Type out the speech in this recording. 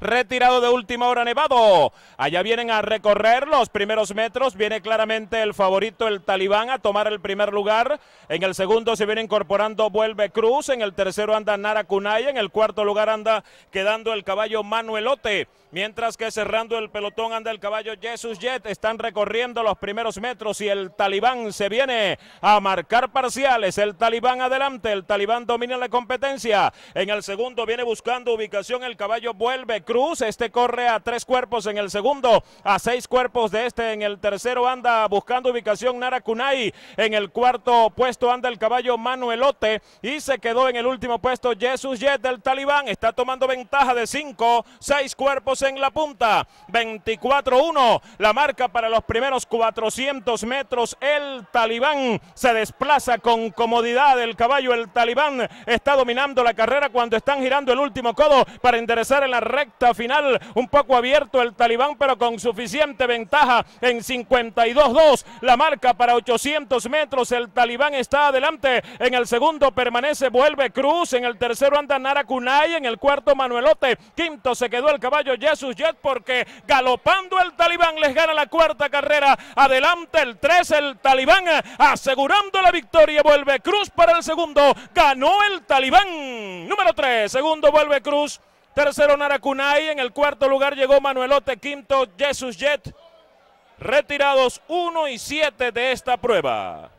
retirado de última hora Nevado. Allá vienen a recorrer los primeros metros, viene claramente el favorito, el talibán, a tomar el primer lugar. En el segundo se viene incorporando Vuelve Cruz, en el tercero anda Nara Kunai, en el cuarto lugar anda quedando el caballo Manuelote, mientras que cerrando el pelotón anda el caballo Jesus Jet, están recorriendo los primeros metros y el talibán se viene a marcar parciales, el talibán adelante, el talibán domina la competencia, en el segundo viene buscando ubicación el caballo Vuelve Cruz. Este corre a tres cuerpos en el segundo, a seis cuerpos de este en el tercero. Anda buscando ubicación Nara Kunai. En el cuarto puesto anda el caballo Manuelote y se quedó en el último puesto Jesús Jet del Talibán. Está tomando ventaja de cinco, seis cuerpos en la punta. 24-1 la marca para los primeros 400 metros. El Talibán se desplaza con comodidad. El caballo, el Talibán, está dominando la carrera cuando están girando el último codo para enderezar en la recta final, un poco abierto el talibán, pero con suficiente ventaja en 52-2. La marca para 800 metros, el talibán está adelante. En el segundo permanece, vuelve Cruz. En el tercero anda Nara Kunai. En el cuarto Manuelote. Quinto se quedó el caballo Jesus Jet porque galopando el talibán les gana la cuarta carrera. Adelante el 3, el talibán asegurando la victoria. Vuelve Cruz para el segundo. Ganó el talibán. Número 3, segundo vuelve Cruz. Tercero Naracunay, en el cuarto lugar llegó Manuelote, quinto Jesus Jet. Retirados 1 y 7 de esta prueba.